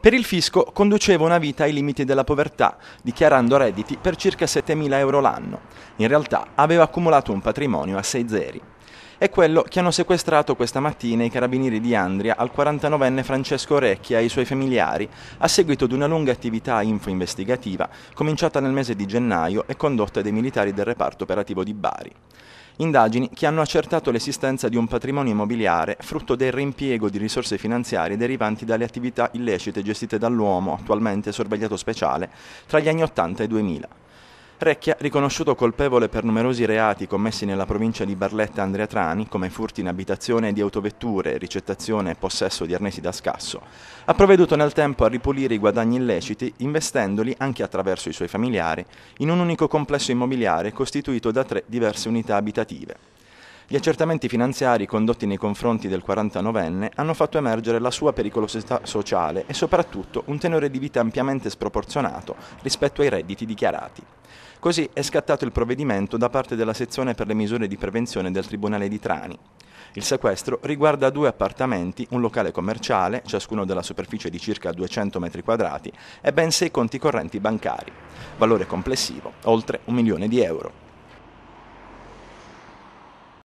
Per il fisco conduceva una vita ai limiti della povertà, dichiarando redditi per circa 7.000 euro l'anno. In realtà aveva accumulato un patrimonio a 6 zeri. È quello che hanno sequestrato questa mattina i carabinieri di Andria al 49enne Francesco Recchia e ai suoi familiari, a seguito di una lunga attività info-investigativa cominciata nel mese di gennaio e condotta dai militari del reparto operativo di Bari. Indagini che hanno accertato l'esistenza di un patrimonio immobiliare frutto del reimpiego di risorse finanziarie derivanti dalle attività illecite gestite dall'uomo, attualmente sorvegliato speciale, tra gli anni 80 e 2000. Recchia, riconosciuto colpevole per numerosi reati commessi nella provincia di Barletta Andrea Trani, come furti in abitazione di autovetture, ricettazione e possesso di arnesi da scasso, ha provveduto nel tempo a ripulire i guadagni illeciti, investendoli anche attraverso i suoi familiari in un unico complesso immobiliare costituito da tre diverse unità abitative. Gli accertamenti finanziari condotti nei confronti del 49enne hanno fatto emergere la sua pericolosità sociale e soprattutto un tenore di vita ampiamente sproporzionato rispetto ai redditi dichiarati. Così è scattato il provvedimento da parte della sezione per le misure di prevenzione del Tribunale di Trani. Il sequestro riguarda due appartamenti, un locale commerciale, ciascuno della superficie di circa 200 m2, e ben sei conti correnti bancari. Valore complessivo oltre un milione di euro.